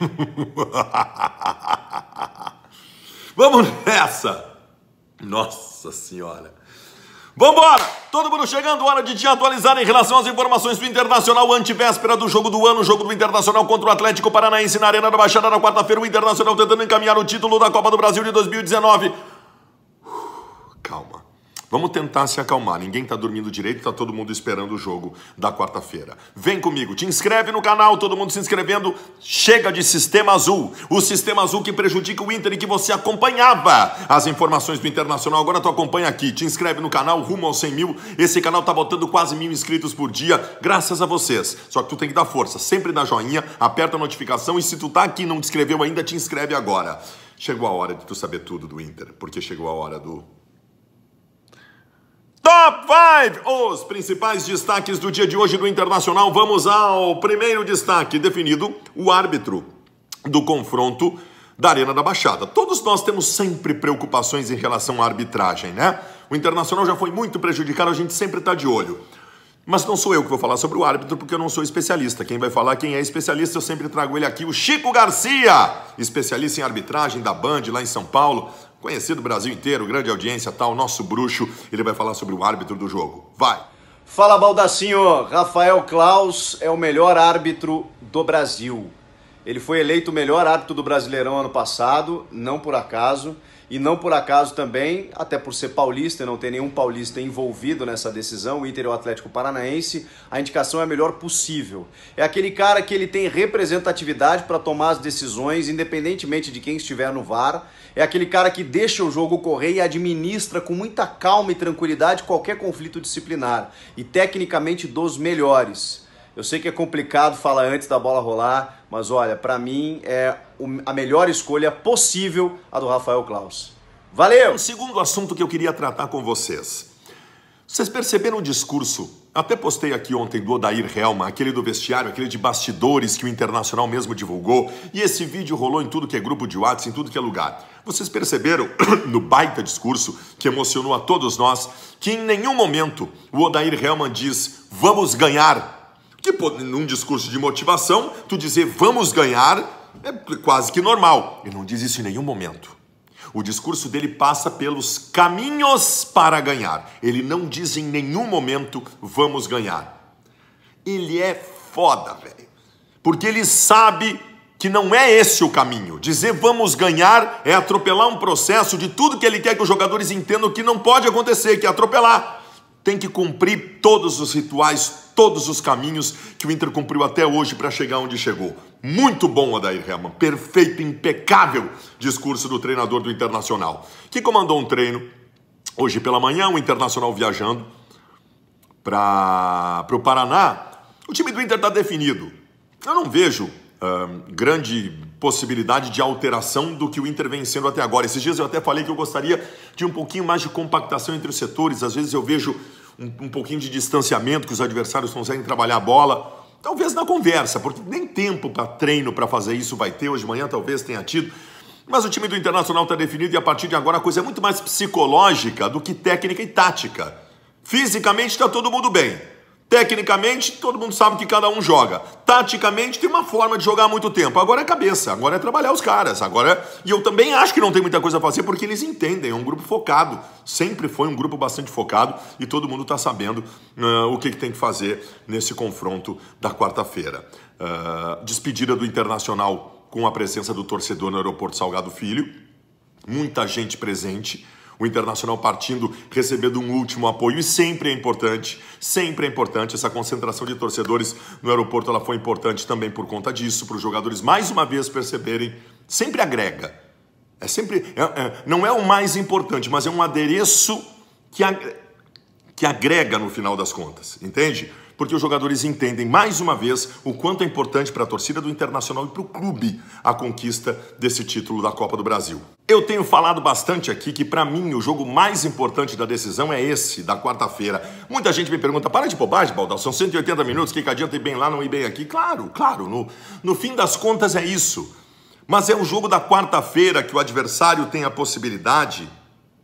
Vamos nessa! Nossa Senhora! Vambora! Todo mundo chegando, hora de te atualizar em relação às informações do Internacional antivéspera do jogo do ano, jogo do Internacional contra o Atlético Paranaense na Arena da Baixada na quarta-feira, o Internacional tentando encaminhar o título da Copa do Brasil de 2019. Vamos tentar se acalmar. Ninguém está dormindo direito, está todo mundo esperando o jogo da quarta-feira. Vem comigo, te inscreve no canal, todo mundo se inscrevendo. Chega de sistema azul. O sistema azul que prejudica o Inter e que você acompanhava as informações do Internacional. Agora tu acompanha aqui. Te inscreve no canal, rumo aos 100 mil. Esse canal tá botando quase mil inscritos por dia, graças a vocês. Só que tu tem que dar força. Sempre dá joinha, aperta a notificação e se tu tá aqui e não te inscreveu ainda, te inscreve agora. Chegou a hora de tu saber tudo do Inter, porque chegou a hora do Top 5! Os principais destaques do dia de hoje do Internacional. Vamos ao primeiro destaque definido: o árbitro do confronto da Arena da Baixada. Todos nós temos sempre preocupações em relação à arbitragem, né? O Internacional já foi muito prejudicado, a gente sempre está de olho. Mas não sou eu que vou falar sobre o árbitro, porque eu não sou especialista. Quem vai falar, quem é especialista, eu sempre trago ele aqui, o Chico Garcia, especialista em arbitragem da Band lá em São Paulo conhecido o Brasil inteiro, grande audiência, tal, tá, nosso bruxo, ele vai falar sobre o árbitro do jogo. Vai! Fala Baldacinho, Rafael Klaus é o melhor árbitro do Brasil. Ele foi eleito o melhor árbitro do Brasileirão ano passado, não por acaso. E não por acaso também, até por ser paulista e não ter nenhum paulista envolvido nessa decisão, o Inter e o Atlético Paranaense, a indicação é a melhor possível. É aquele cara que ele tem representatividade para tomar as decisões, independentemente de quem estiver no VAR. É aquele cara que deixa o jogo correr e administra com muita calma e tranquilidade qualquer conflito disciplinar. E tecnicamente dos melhores. Eu sei que é complicado falar antes da bola rolar, mas olha, para mim é a melhor escolha possível a do Rafael Klaus. Valeu! O segundo assunto que eu queria tratar com vocês. Vocês perceberam o discurso? Até postei aqui ontem do Odair Helma, aquele do vestiário, aquele de bastidores que o Internacional mesmo divulgou, e esse vídeo rolou em tudo que é grupo de WhatsApp, em tudo que é lugar. Vocês perceberam no baita discurso que emocionou a todos nós que em nenhum momento o Odair Helman diz: "Vamos ganhar". Que num discurso de motivação, tu dizer vamos ganhar é quase que normal. Ele não diz isso em nenhum momento. O discurso dele passa pelos caminhos para ganhar. Ele não diz em nenhum momento vamos ganhar. Ele é foda, velho. Porque ele sabe que não é esse o caminho. Dizer vamos ganhar é atropelar um processo de tudo que ele quer que os jogadores entendam que não pode acontecer, que é atropelar. Tem que cumprir todos os rituais, todos os caminhos que o Inter cumpriu até hoje para chegar onde chegou. Muito bom, Adair Helman. Perfeito, impecável discurso do treinador do Internacional, que comandou um treino hoje pela manhã, o Internacional viajando para o Paraná. O time do Inter está definido. Eu não vejo grande possibilidade de alteração do que o Inter vem sendo até agora. Esses dias eu até falei que eu gostaria de um pouquinho mais de compactação entre os setores. Às vezes eu vejo um, um pouquinho de distanciamento que os adversários conseguem trabalhar a bola. Talvez na conversa, porque nem tempo para treino para fazer isso vai ter. Hoje de manhã talvez tenha tido. Mas o time do Internacional está definido e a partir de agora a coisa é muito mais psicológica do que técnica e tática. Fisicamente está todo mundo bem. Tecnicamente, todo mundo sabe que cada um joga. Taticamente, tem uma forma de jogar há muito tempo. Agora é cabeça, agora é trabalhar os caras. Agora é... E eu também acho que não tem muita coisa a fazer porque eles entendem. É um grupo focado. Sempre foi um grupo bastante focado e todo mundo está sabendo uh, o que, que, tem que fazer nesse confronto da quarta-feira. Uh, despedida do Internacional com a presença do torcedor no aeroporto Salgado Filho. Muita gente presente o Internacional partindo, recebendo um último apoio. E sempre é importante, sempre é importante. Essa concentração de torcedores no aeroporto ela foi importante também por conta disso, para os jogadores mais uma vez perceberem. Sempre agrega. É sempre. É, é, não é o mais importante, mas é um adereço que, ag que agrega no final das contas, entende? porque os jogadores entendem mais uma vez o quanto é importante para a torcida do Internacional e para o clube a conquista desse título da Copa do Brasil. Eu tenho falado bastante aqui que, para mim, o jogo mais importante da decisão é esse, da quarta-feira. Muita gente me pergunta: para de bobagem, Baldal, são 180 minutos, que, que adianta ir bem lá, não ir bem aqui? Claro, claro, no, no fim das contas é isso. Mas é o jogo da quarta-feira que o adversário tem a possibilidade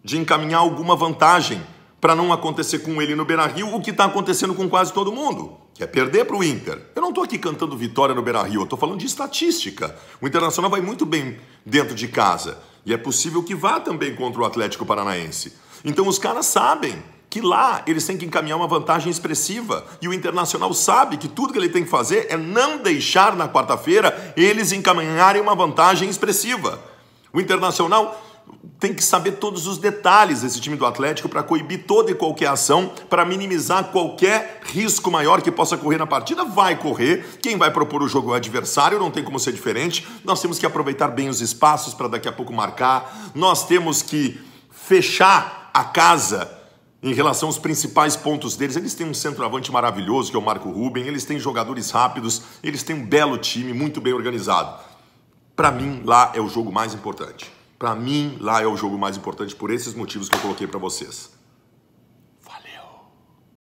de encaminhar alguma vantagem para não acontecer com ele no Beira-Rio o que está acontecendo com quase todo mundo, que é perder para o Inter. Eu não estou aqui cantando vitória no Beira-Rio, eu estou falando de estatística. O Internacional vai muito bem dentro de casa e é possível que vá também contra o Atlético Paranaense. Então os caras sabem que lá eles têm que encaminhar uma vantagem expressiva e o Internacional sabe que tudo que ele tem que fazer é não deixar na quarta-feira eles encaminharem uma vantagem expressiva. O Internacional tem que saber todos os detalhes desse time do Atlético para coibir toda e qualquer ação, para minimizar qualquer risco maior que possa correr na partida. Vai correr, quem vai propor o jogo é o adversário, não tem como ser diferente. Nós temos que aproveitar bem os espaços para daqui a pouco marcar, nós temos que fechar a casa. Em relação aos principais pontos deles, eles têm um centroavante maravilhoso, que é o Marco Ruben, eles têm jogadores rápidos, eles têm um belo time, muito bem organizado. Para mim, lá é o jogo mais importante. Para mim, lá é o jogo mais importante por esses motivos que eu coloquei para vocês.